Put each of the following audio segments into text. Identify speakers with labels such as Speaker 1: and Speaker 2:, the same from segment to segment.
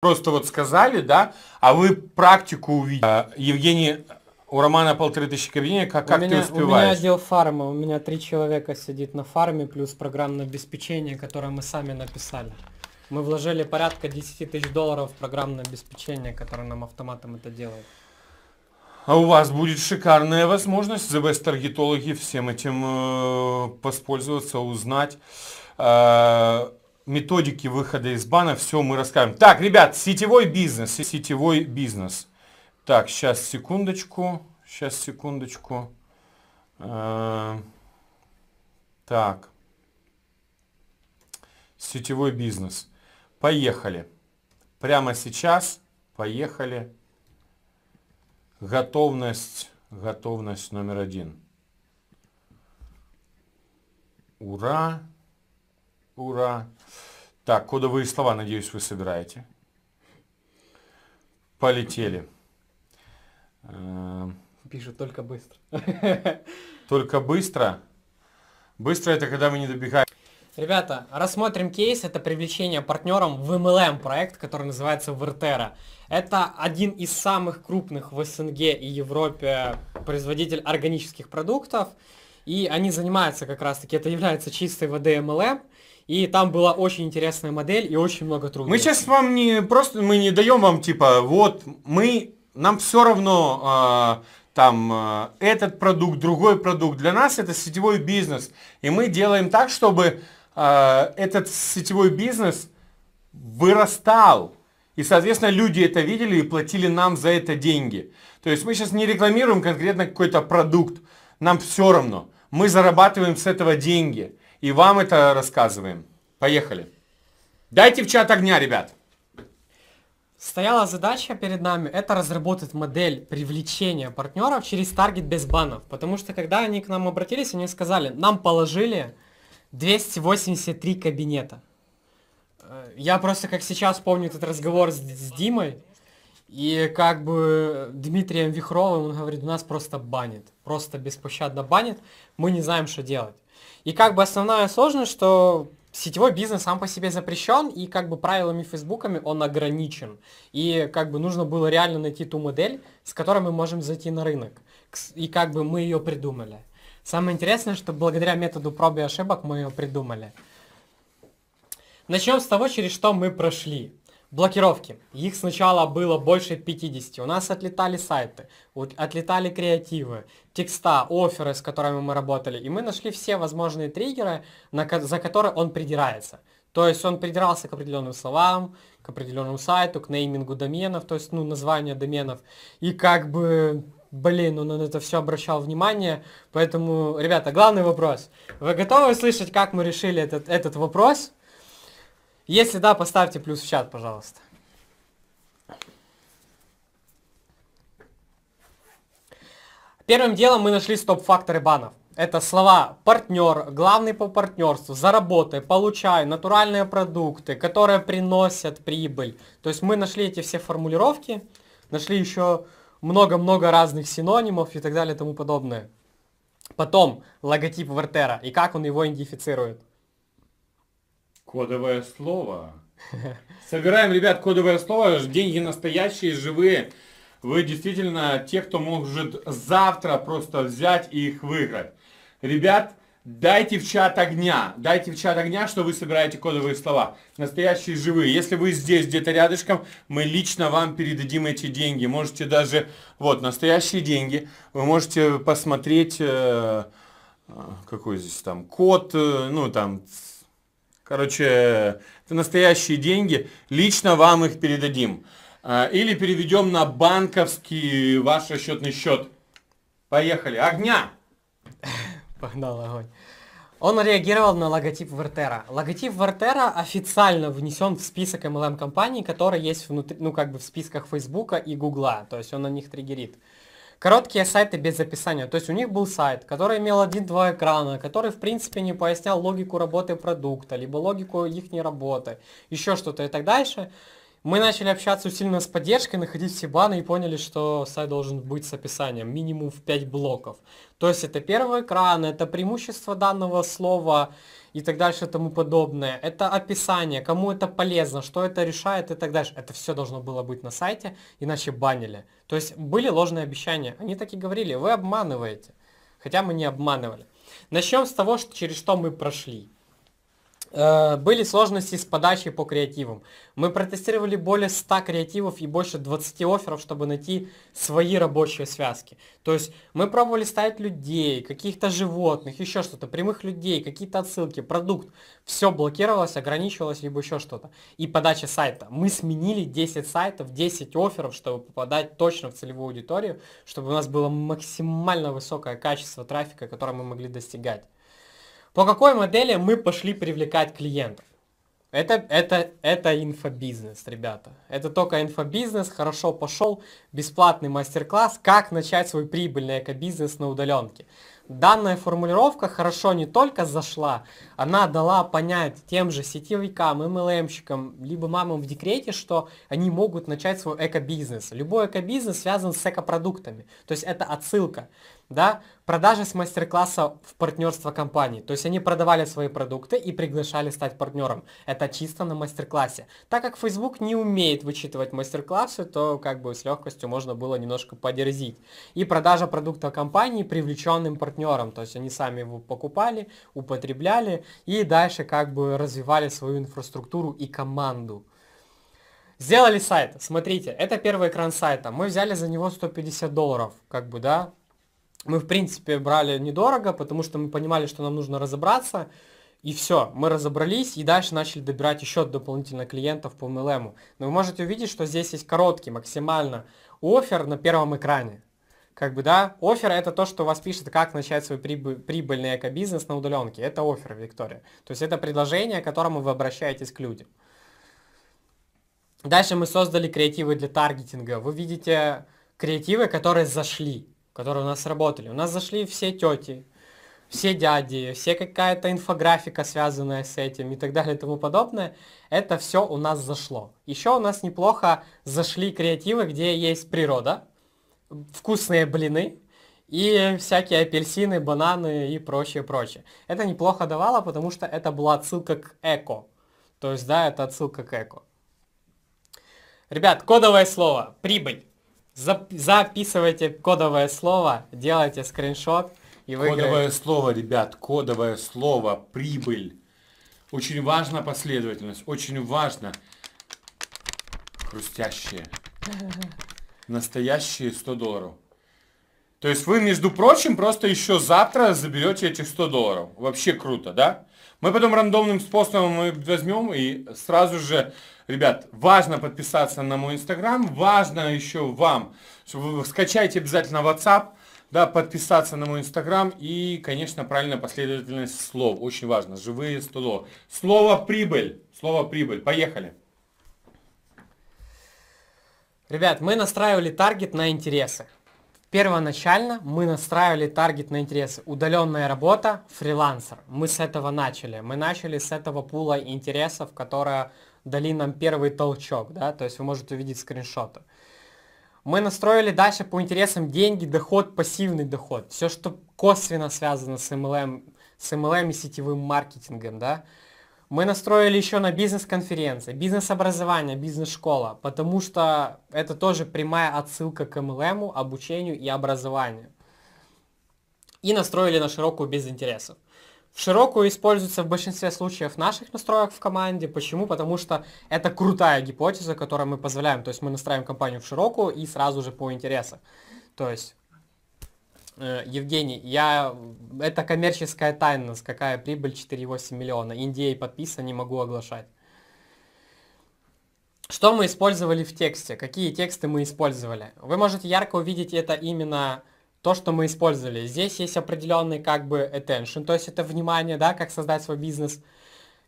Speaker 1: просто вот сказали, да, а вы практику увидели. А, Евгений, у Романа полторы тысячи кабинет, как, как меня, ты успеваешь? У меня
Speaker 2: отдел фарма, у меня три человека сидит на фарме, плюс программное обеспечение, которое мы сами написали. Мы вложили порядка 10 тысяч долларов в программное обеспечение, которое нам автоматом это делает.
Speaker 1: А у вас будет шикарная возможность, ЗВС-таргетологи, всем этим э, воспользоваться, узнать. Э, методики выхода из бана, все мы расскажем. Так, ребят, сетевой бизнес, сетевой бизнес. Так, сейчас секундочку, сейчас секундочку. Э, так, сетевой бизнес. Поехали. Прямо сейчас, поехали. Готовность, готовность номер один. Ура, ура. Так, кодовые слова, надеюсь, вы собираете. Полетели. Эм. Пишут только
Speaker 2: быстро.
Speaker 1: Только быстро? Быстро это когда мы не добегаем.
Speaker 2: Ребята, рассмотрим кейс, это привлечение партнером в MLM проект, который называется Вертера. Это один из самых крупных в СНГ и Европе производитель органических продуктов, и они занимаются как раз таки, это является чистой ВД MLM, и там была очень интересная модель и очень много трудностей. Мы
Speaker 1: сейчас вам не просто, мы не даем вам типа, вот, мы, нам все равно э, там э, этот продукт, другой продукт. Для нас это сетевой бизнес. И мы делаем так, чтобы э, этот сетевой бизнес вырастал. И, соответственно, люди это видели и платили нам за это деньги. То есть мы сейчас не рекламируем конкретно какой-то продукт. Нам все равно. Мы зарабатываем с этого деньги и вам это рассказываем. Поехали. Дайте в чат огня, ребят.
Speaker 2: Стояла задача перед нами, это разработать модель привлечения партнеров через таргет без банов. Потому что когда они к нам обратились, они сказали, нам положили 283 кабинета. Э, я просто как сейчас помню этот разговор с, с Димой, и как бы Дмитрием Вихровым, он говорит, у нас просто банит, просто беспощадно банит, мы не знаем, что делать. И как бы основная сложность, что сетевой бизнес сам по себе запрещен, и как бы правилами Фейсбуками он ограничен. И как бы нужно было реально найти ту модель, с которой мы можем зайти на рынок. И как бы мы ее придумали. Самое интересное, что благодаря методу проб и ошибок мы ее придумали. Начнем с того, через что мы прошли. Блокировки. Их сначала было больше 50. У нас отлетали сайты, отлетали креативы, текста, оферы, с которыми мы работали. И мы нашли все возможные триггеры, на, за которые он придирается. То есть он придирался к определенным словам, к определенному сайту, к неймингу доменов, то есть, ну, название доменов. И как бы, блин, он на это все обращал внимание. Поэтому, ребята, главный вопрос. Вы готовы услышать, как мы решили этот, этот вопрос? Если да, поставьте плюс в чат, пожалуйста. Первым делом мы нашли стоп-факторы банов. Это слова «партнер», «главный по партнерству», «заработай», «получай», «натуральные продукты», которые приносят прибыль. То есть мы нашли эти все формулировки, нашли еще много-много разных синонимов и так далее и тому подобное. Потом логотип Вертера и как он его идентифицирует.
Speaker 1: Кодовое слово. Собираем, ребят, кодовое слово. Деньги настоящие, живые. Вы действительно те, кто может завтра просто взять и их выиграть. Ребят, дайте в чат огня. Дайте в чат огня, что вы собираете кодовые слова. Настоящие живые. Если вы здесь где-то рядышком, мы лично вам передадим эти деньги. Можете даже, вот, настоящие деньги. Вы можете посмотреть, э, э какой здесь там код, э, ну там Короче, это настоящие деньги, лично вам их передадим. А, или переведем на банковский ваш расчетный счет. Поехали. Огня! Погнал огонь. Он реагировал на логотип
Speaker 2: Вертера. Логотип Вертера официально внесен в список MLM компаний, которые есть внутри, ну как бы в списках Фейсбука и Гугла. То есть он на них триггерит. Короткие сайты без описания. То есть у них был сайт, который имел один-два экрана, который в принципе не пояснял логику работы продукта, либо логику их не работы, еще что-то и так дальше. Мы начали общаться усиленно с поддержкой, находить все баны и поняли, что сайт должен быть с описанием, минимум в 5 блоков. То есть это первый экран, это преимущество данного слова, и так дальше и тому подобное. Это описание, кому это полезно, что это решает и так дальше. Это все должно было быть на сайте, иначе банили. То есть были ложные обещания. Они так и говорили, вы обманываете. Хотя мы не обманывали. Начнем с того, что, через что мы прошли. Э, были сложности с подачей по креативам. Мы протестировали более 100 креативов и больше 20 офферов, чтобы найти свои рабочие связки. То есть мы пробовали ставить людей, каких-то животных, еще что-то, прямых людей, какие-то отсылки, продукт. Все блокировалось, ограничивалось, либо еще что-то. И подача сайта. Мы сменили 10 сайтов, 10 офферов, чтобы попадать точно в целевую аудиторию, чтобы у нас было максимально высокое качество трафика, которое мы могли достигать. По какой модели мы пошли привлекать клиентов? Это, это, это инфобизнес, ребята. Это только инфобизнес, хорошо пошел, бесплатный мастер-класс, как начать свой прибыльный экобизнес на удаленке. Данная формулировка хорошо не только зашла, она дала понять тем же сетевикам, MLM-щикам, либо мамам в декрете, что они могут начать свой экобизнес. Любой экобизнес связан с экопродуктами, то есть это отсылка да, продажи с мастер-класса в партнерство компании. То есть они продавали свои продукты и приглашали стать партнером. Это чисто на мастер-классе. Так как Facebook не умеет вычитывать мастер-классы, то как бы с легкостью можно было немножко подерзить. И продажа продукта компании привлеченным партнером, То есть они сами его покупали, употребляли и дальше как бы развивали свою инфраструктуру и команду. Сделали сайт, смотрите, это первый экран сайта, мы взяли за него 150 долларов, как бы, да, мы, в принципе, брали недорого, потому что мы понимали, что нам нужно разобраться. И все, мы разобрались и дальше начали добирать еще дополнительно клиентов по MLM. Но вы можете увидеть, что здесь есть короткий максимально офер на первом экране. Как бы, да, офер это то, что у вас пишет, как начать свой прибыльный экобизнес на удаленке. Это офер, Виктория. То есть это предложение, к которому вы обращаетесь к людям. Дальше мы создали креативы для таргетинга. Вы видите креативы, которые зашли которые у нас работали. У нас зашли все тети, все дяди, все какая-то инфографика, связанная с этим и так далее и тому подобное, это все у нас зашло. Еще у нас неплохо зашли креативы, где есть природа, вкусные блины и всякие апельсины, бананы и прочее, прочее. Это неплохо давало, потому что это была отсылка к эко. То есть, да, это отсылка к эко. Ребят, кодовое слово – прибыль записывайте кодовое слово, делайте скриншот и выиграете. Кодовое
Speaker 1: слово, ребят, кодовое слово, прибыль. Очень важна последовательность, очень важно. Хрустящие. Настоящие 100 долларов. То есть вы, между прочим, просто еще завтра заберете этих 100 долларов. Вообще круто, да? Мы потом рандомным способом мы возьмем и сразу же, ребят, важно подписаться на мой инстаграм, важно еще вам, чтобы вы скачайте обязательно WhatsApp, да, подписаться на мой инстаграм и, конечно, правильная последовательность слов. Очень важно, живые слова. Слово прибыль, слово прибыль, поехали.
Speaker 2: Ребят, мы настраивали таргет на интересы. Первоначально мы настраивали таргет на интересы. Удаленная работа, фрилансер. Мы с этого начали. Мы начали с этого пула интересов, которые дали нам первый толчок. Да? То есть вы можете увидеть скриншоты. Мы настроили дальше по интересам деньги, доход, пассивный доход. Все, что косвенно связано с MLM, с MLM и сетевым маркетингом. Да? Мы настроили еще на бизнес-конференции, бизнес-образование, бизнес-школа, потому что это тоже прямая отсылка к МЛМу, обучению и образованию. И настроили на широкую без интересов. В широкую используется в большинстве случаев наших настроек в команде. Почему? Потому что это крутая гипотеза, которую мы позволяем. То есть мы настраиваем компанию в широкую и сразу же по интересам. То есть Э, Евгений, я... это коммерческая тайна, с какая прибыль 4,8 миллиона. Индией подписан, не могу оглашать. Что мы использовали в тексте? Какие тексты мы использовали? Вы можете ярко увидеть это именно то, что мы использовали. Здесь есть определенный как бы attention, то есть это внимание, да, как создать свой бизнес –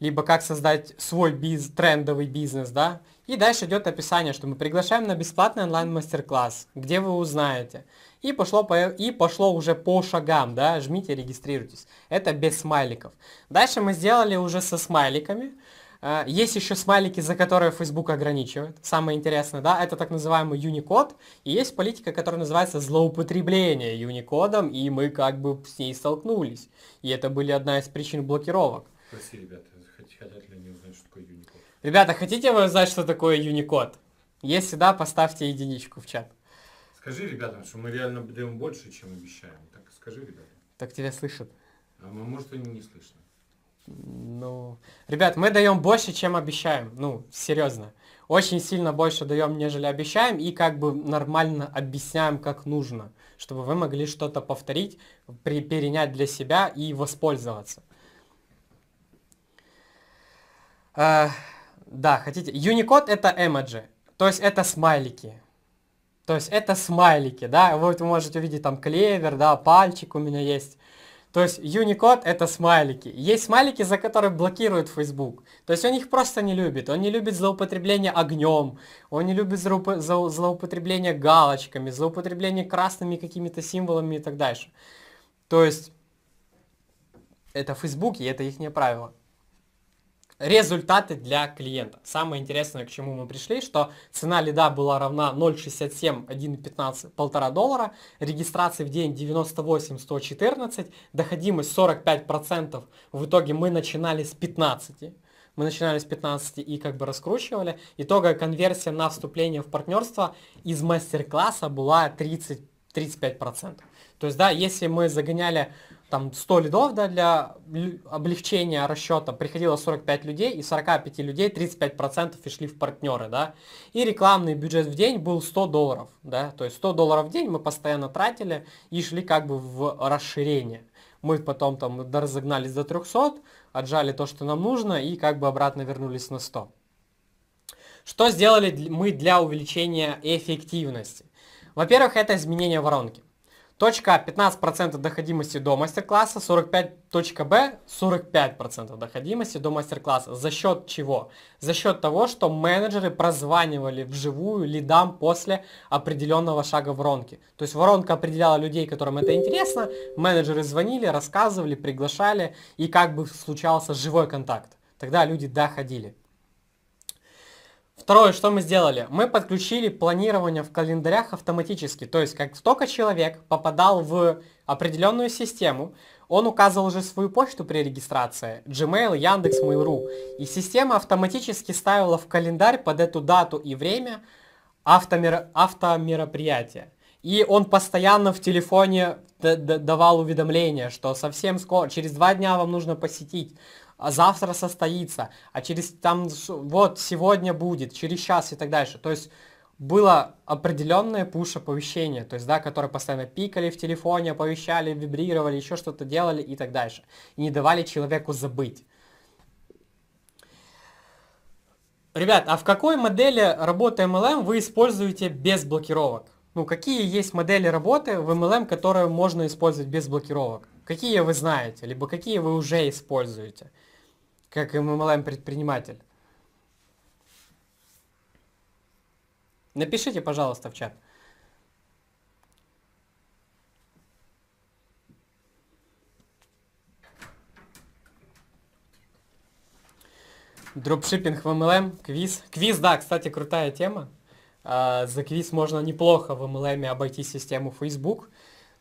Speaker 2: либо как создать свой биз, трендовый бизнес, да. И дальше идет описание, что мы приглашаем на бесплатный онлайн-мастер-класс, где вы узнаете. И пошло, по, и пошло уже по шагам, да, жмите, регистрируйтесь. Это без смайликов. Дальше мы сделали уже со смайликами. Э, есть еще смайлики, за которые Facebook ограничивает. Самое интересное, да, это так называемый Unicode. И есть политика, которая называется злоупотребление Unicode, и мы как бы с ней столкнулись. И это были одна из причин блокировок.
Speaker 1: Прости, ребята, хотят ли они узнать, что такое Unicode?
Speaker 2: Ребята, хотите вы узнать, что такое Unicode? Если да, поставьте единичку в чат.
Speaker 1: Скажи ребятам, что мы реально даем больше, чем обещаем. Так скажи ребята.
Speaker 2: Так тебя слышат.
Speaker 1: А может, они не слышат.
Speaker 2: Ну, ребят, мы даем больше, чем обещаем. Ну, серьезно. Очень сильно больше даем, нежели обещаем, и как бы нормально объясняем, как нужно, чтобы вы могли что-то повторить, при, перенять для себя и воспользоваться. А, да, хотите. Unicode это эмоджи. То есть это смайлики. То есть это смайлики, да. Вот вы можете увидеть там клевер, да, пальчик у меня есть. То есть Unicode это смайлики. Есть смайлики, за которые блокируют Facebook. То есть он их просто не любит. Он не любит злоупотребление огнем, он не любит злоупотребление галочками, злоупотребление красными какими-то символами и так дальше. То есть это Facebook и это их правило результаты для клиента. Самое интересное, к чему мы пришли, что цена лида была равна 0,67, 1,15, 1,5 доллара, регистрации в день 98, 114, доходимость 45%, в итоге мы начинали с 15, мы начинали с 15 и как бы раскручивали. Итоговая конверсия на вступление в партнерство из мастер-класса была 30, 35%. То есть, да, если мы загоняли там 100 лидов да, для облегчения расчета приходило 45 людей, и 45 людей 35% и шли в партнеры, да. И рекламный бюджет в день был 100 долларов, да, то есть 100 долларов в день мы постоянно тратили и шли как бы в расширение. Мы потом там разогнались до 300, отжали то, что нам нужно, и как бы обратно вернулись на 100. Что сделали мы для увеличения эффективности? Во-первых, это изменение воронки. Точка А 15% доходимости до мастер-класса, 45, точка Б 45% доходимости до мастер-класса. За счет чего? За счет того, что менеджеры прозванивали вживую лидам после определенного шага воронки. То есть воронка определяла людей, которым это интересно, менеджеры звонили, рассказывали, приглашали, и как бы случался живой контакт. Тогда люди доходили. Второе, что мы сделали? Мы подключили планирование в календарях автоматически. То есть, как только человек попадал в определенную систему, он указывал уже свою почту при регистрации, Gmail, Яндекс, Mail.ru, и система автоматически ставила в календарь под эту дату и время автомер... автомероприятие. И он постоянно в телефоне давал уведомления, что совсем скоро, через два дня вам нужно посетить а завтра состоится, а через там вот сегодня будет, через час и так дальше. То есть было определенное пуш-оповещение, то есть, да, которые постоянно пикали в телефоне, оповещали, вибрировали, еще что-то делали и так дальше. И не давали человеку забыть. Ребят, а в какой модели работы MLM вы используете без блокировок? Ну, какие есть модели работы в MLM, которые можно использовать без блокировок? Какие вы знаете, либо какие вы уже используете? как MLM-предприниматель. Напишите, пожалуйста, в чат. Дропшиппинг в MLM, квиз. Квиз, да, кстати, крутая тема. А, за квиз можно неплохо в MLM обойти систему Facebook.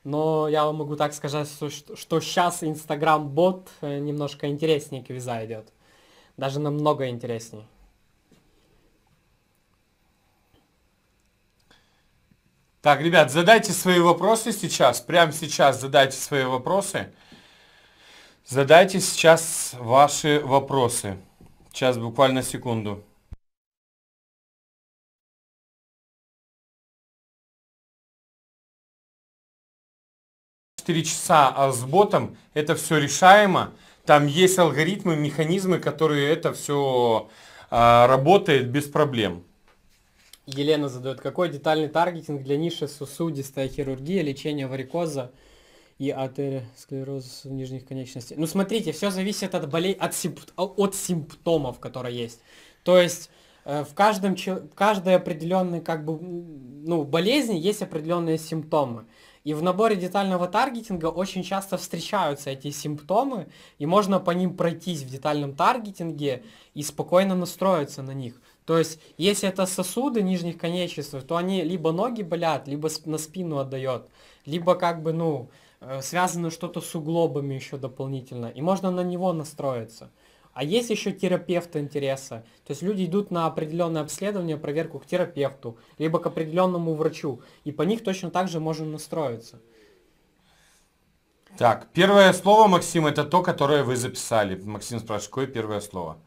Speaker 2: Но я могу так сказать, что, что сейчас Инстаграм-бот э, немножко интереснее квиза идет.
Speaker 1: Даже намного интереснее. Так, ребят, задайте свои вопросы сейчас. Прямо сейчас задайте свои вопросы. Задайте сейчас ваши вопросы. Сейчас буквально секунду. 24 часа а с ботом это все решаемо. Там есть алгоритмы, механизмы, которые это все а, работает без проблем.
Speaker 2: Елена задает, какой детальный таргетинг для ниши сосудистая хирургия, лечение варикоза и атеросклероза в нижних конечностей? Ну смотрите, все зависит от, болей... от, симп... от симптомов, которые есть. То есть э, в, каждом, в каждой определенной как бы, ну, болезни есть определенные симптомы. И в наборе детального таргетинга очень часто встречаются эти симптомы, и можно по ним пройтись в детальном таргетинге и спокойно настроиться на них. То есть, если это сосуды нижних конечностей, то они либо ноги болят, либо на спину отдает, либо как бы, ну, э, связано что-то с углобами еще дополнительно, и можно на него настроиться. А есть еще терапевты интереса. То есть люди идут на определенное обследование, проверку к терапевту, либо к определенному врачу. И по них точно так же можно настроиться.
Speaker 1: Так, первое слово, Максим, это то, которое вы записали. Максим спрашивает, какое первое слово?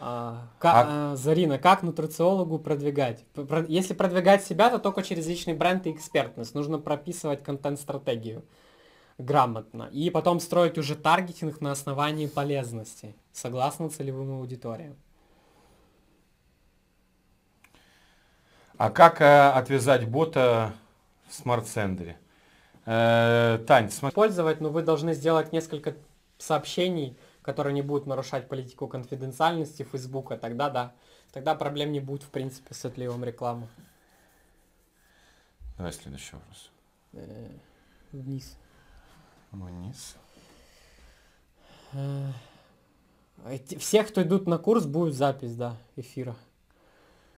Speaker 1: А,
Speaker 2: к, а, а... Зарина, как нутрициологу продвигать? Если продвигать себя, то только через личный бренд и экспертность. Нужно прописывать контент-стратегию грамотно. И потом строить уже таргетинг на основании полезности согласно целевым аудиториям.
Speaker 1: А как э, отвязать бота в смарт-сендере? Э, Тань,
Speaker 2: смотри. Использовать, но вы должны сделать несколько сообщений, которые не будут нарушать политику конфиденциальности Фейсбука, тогда да. Тогда проблем не будет, в принципе, с отливом рекламы.
Speaker 1: Давай следующий вопрос.
Speaker 2: Э, вниз.
Speaker 1: Вниз.
Speaker 2: Э, всех, кто идут на курс, будет запись, да, эфира.